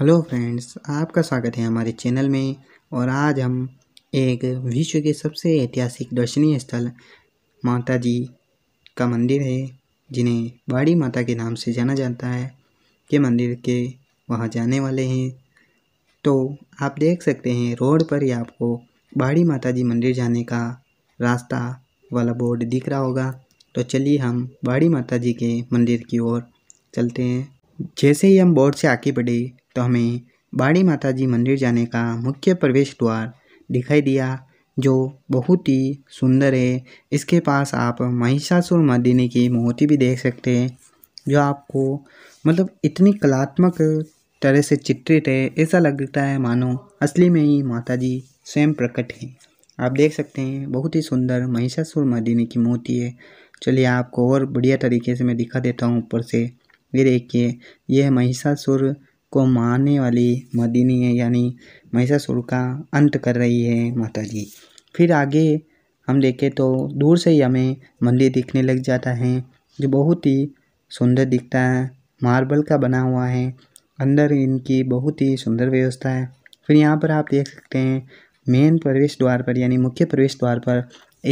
hello friends आपका स्वागत है हमारे चैनल में और आज हम एक विश्व के सबसे ऐतिहासिक दर्शनीय स्थल माता जी का मंदिर है जिन्हें बाड़ी माता के नाम से जाना जाता है के मंदिर के वहाँ जाने वाले हैं तो आप देख सकते हैं रोड पर ही आपको बाड़ी माता जी मंदिर जाने का रास्ता वाला बोर्ड दिख रहा होगा तो चलिए हम बाड़ी माता जी के मंदिर की ओर चलते हैं जैसे ही हम बोर्ड से आगे बढ़े तो हमें बाड़ी माता जी मंदिर जाने का मुख्य प्रवेश द्वार दिखाई दिया जो बहुत ही सुंदर है इसके पास आप महिषासुर मर्दिनी की मूर्ति भी देख सकते हैं जो आपको मतलब इतनी कलात्मक तरह से चित्रित है ऐसा लगता है मानो असली में ही माता जी स्वयं प्रकट हैं आप देख सकते हैं बहुत ही सुंदर महिषासुर मर्दिनी की मूर्ति है चलिए आपको और बढ़िया तरीके से मैं दिखा देता हूँ ऊपर से ये देखिए यह महिषासुर को मारने वाली मदिनी है यानी महिषासुर का अंत कर रही है माता जी फिर आगे हम देखें तो दूर से ही हमें मंदिर दिखने लग जाता है जो बहुत ही सुंदर दिखता है मार्बल का बना हुआ है अंदर इनकी बहुत ही सुंदर व्यवस्था है फिर यहाँ पर आप देख सकते हैं मेन प्रवेश द्वार पर यानी मुख्य प्रवेश द्वार पर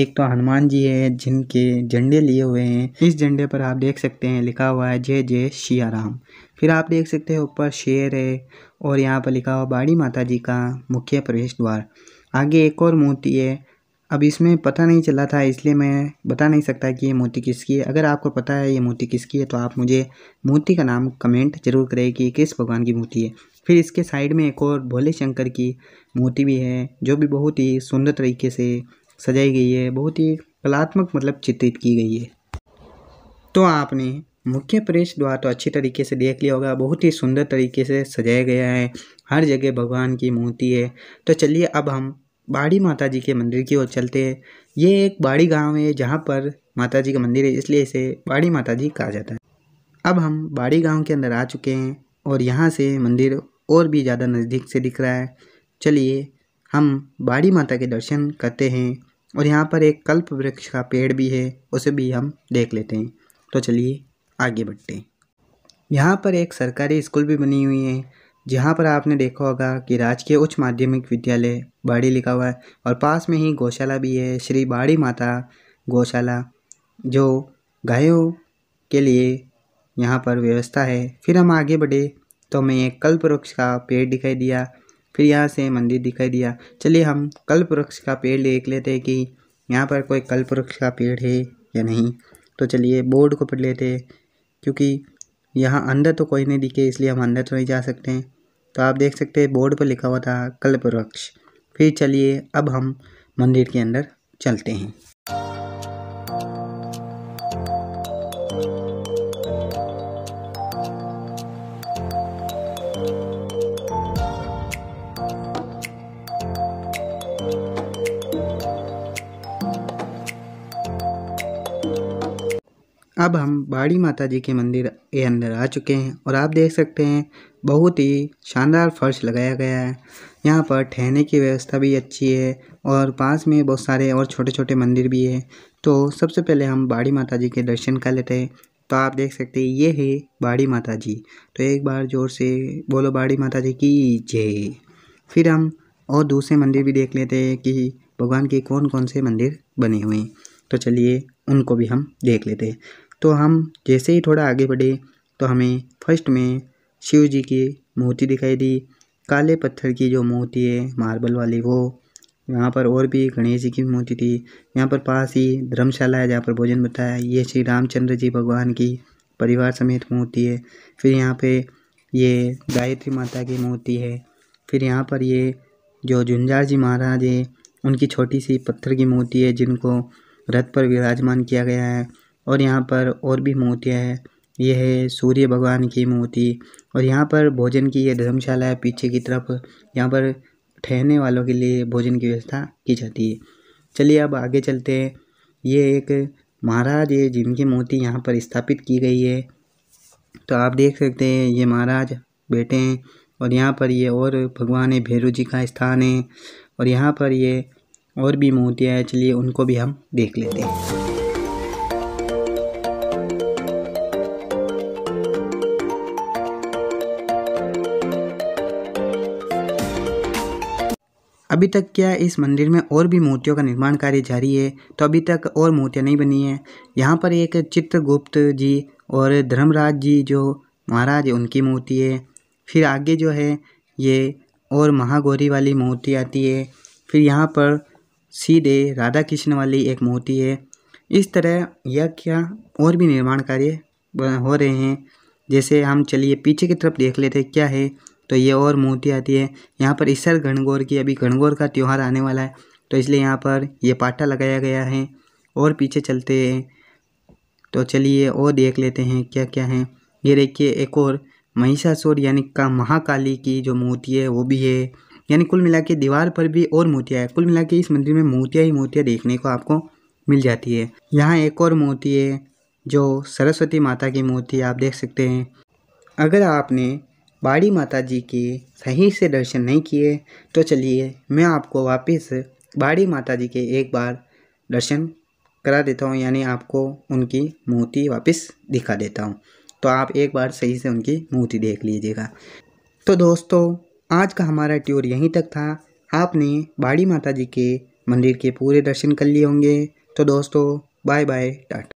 एक तो हनुमान जी है जिनके झंडे लिए हुए हैं इस झंडे पर आप देख सकते हैं लिखा हुआ है जय जय राम फिर आप देख सकते हैं ऊपर शेर है और यहाँ पर लिखा हुआ बाड़ी माता जी का मुख्य प्रवेश द्वार आगे एक और मूर्ति है अब इसमें पता नहीं चला था इसलिए मैं बता नहीं सकता कि ये मूर्ति किसकी है अगर आपको पता है ये मूर्ति किसकी है तो आप मुझे मूर्ति का नाम कमेंट जरूर करें कि किस भगवान की मूर्ति है फिर इसके साइड में एक और भोले शंकर की मूर्ति भी है जो भी बहुत ही सुंदर तरीके से सजाई गई है बहुत ही कलात्मक मतलब चित्रित की गई है तो आपने मुख्य प्रवेश द्वार तो अच्छी तरीके से देख लिया होगा बहुत ही सुंदर तरीके से सजाया गया है हर जगह भगवान की मूर्ति है तो चलिए अब हम बाड़ी माता जी के मंदिर की ओर चलते हैं ये एक बाड़ी गांव है जहाँ पर माता जी का मंदिर है इसलिए इसे बाड़ी माता जी कहा जाता है अब हम बाड़ी गांव के अंदर आ चुके हैं और यहाँ से मंदिर और भी ज़्यादा नज़दीक से दिख रहा है चलिए हम बाड़ी माता के दर्शन करते हैं और यहाँ पर एक कल्प वृक्ष का पेड़ भी है उसे भी हम देख लेते हैं तो चलिए आगे बढ़ते हैं यहाँ पर एक सरकारी स्कूल भी बनी हुई है जहाँ पर आपने देखा होगा कि राजकीय उच्च माध्यमिक विद्यालय बाड़ी लिखा हुआ है और पास में ही गौशाला भी है श्री बाड़ी माता गौशाला जो गायों के लिए यहाँ पर व्यवस्था है फिर हम आगे बढ़े तो हमें एक कल्प वृक्ष का पेड़ दिखाई दिया फिर यहाँ से मंदिर दिखाई दिया चलिए हम कल्प वृक्ष का पेड़ देख लेते हैं कि यहाँ पर कोई कल्प वृक्ष का पेड़ है या नहीं तो चलिए बोर्ड को पढ़ लेते हैं क्योंकि यहाँ अंदर तो कोई नहीं दिखे इसलिए हम अंदर तो नहीं जा सकते हैं तो आप देख सकते हैं बोर्ड पर लिखा हुआ था कल्प वृक्ष फिर चलिए अब हम मंदिर के अंदर चलते हैं अब हम बाड़ी माता जी के मंदिर के अंदर आ चुके हैं और आप देख सकते हैं बहुत ही शानदार फर्श लगाया गया है यहाँ पर ठहरने की व्यवस्था भी अच्छी है और पास में बहुत सारे और छोटे छोटे मंदिर भी है तो सबसे पहले हम बाड़ी माता जी के दर्शन कर लेते हैं तो आप देख सकते हैं ये है बाड़ी माता जी तो एक बार ज़ोर से बोलो बाड़ी माता जी की जय फिर हम और दूसरे मंदिर भी देख लेते हैं कि भगवान के कौन कौन से मंदिर बने हुए हैं तो चलिए उनको भी हम देख लेते हैं तो हम जैसे ही थोड़ा आगे बढ़े तो हमें फर्स्ट में शिव जी की मूर्ति दिखाई दी काले पत्थर की जो मूर्ति है मार्बल वाली वो यहाँ पर और भी गणेश जी की मूर्ति थी यहाँ पर पास ही धर्मशाला है जहाँ पर भोजन बताया है ये श्री रामचंद्र जी भगवान की परिवार समेत मूर्ति है फिर यहाँ पे ये गायत्री माता की मूर्ति है फिर यहाँ पर ये जो झुंझार जी महाराज है उनकी छोटी सी पत्थर की मूर्ति है जिनको रथ पर विराजमान किया गया है और यहाँ पर और भी मूर्तियाँ हैं ये है सूर्य भगवान की मूर्ति और यहाँ पर भोजन की ये धर्मशाला है पीछे की तरफ यहाँ पर ठहरने वालों के लिए भोजन की व्यवस्था की जाती है चलिए अब आगे चलते हैं ये एक महाराज है जिनकी मूर्ति यहाँ पर स्थापित की गई है तो आप देख सकते हैं ये महाराज बैठे हैं और यहाँ पर ये और भगवान है भैरू जी का स्थान है और यहाँ पर ये और भी मूर्तियाँ हैं चलिए उनको भी हम देख लेते हैं अभी तक क्या इस मंदिर में और भी मूर्तियों का निर्माण कार्य जारी है तो अभी तक और मूर्तियाँ नहीं बनी हैं यहाँ पर एक चित्रगुप्त जी और धर्मराज जी जो महाराज है उनकी मूर्ति है फिर आगे जो है ये और महागौरी वाली मूर्ति आती है फिर यहाँ पर सीधे राधा कृष्ण वाली एक मूर्ति है इस तरह यह क्या और भी निर्माण कार्य हो रहे हैं जैसे हम चलिए पीछे की तरफ देख लेते क्या है तो ये और मूर्ति आती है यहाँ पर ईसर घनघोर की अभी घनघोर का त्यौहार आने वाला है तो इसलिए यहाँ पर ये पाटा लगाया गया है और पीछे चलते हैं तो चलिए और देख लेते हैं क्या क्या है ये देखिए एक और महिषासुर यानी का महाकाली की जो मूर्ति है वो भी है यानी कुल मिला के दीवार पर भी और मूर्तियाँ है कुल मिला के इस मंदिर में मूर्तियाँ ही मूर्तियाँ देखने को आपको मिल जाती है यहाँ एक और मूर्ति है जो सरस्वती माता की मूर्ति आप देख सकते हैं अगर आपने बाड़ी माता जी के सही से दर्शन नहीं किए तो चलिए मैं आपको वापस बाड़ी माता जी के एक बार दर्शन करा देता हूँ यानी आपको उनकी मूर्ति वापस दिखा देता हूँ तो आप एक बार सही से उनकी मूर्ति देख लीजिएगा तो दोस्तों आज का हमारा ट्यूर यहीं तक था आपने बाड़ी माता जी के मंदिर के पूरे दर्शन कर लिए होंगे तो दोस्तों बाय बाय टाटा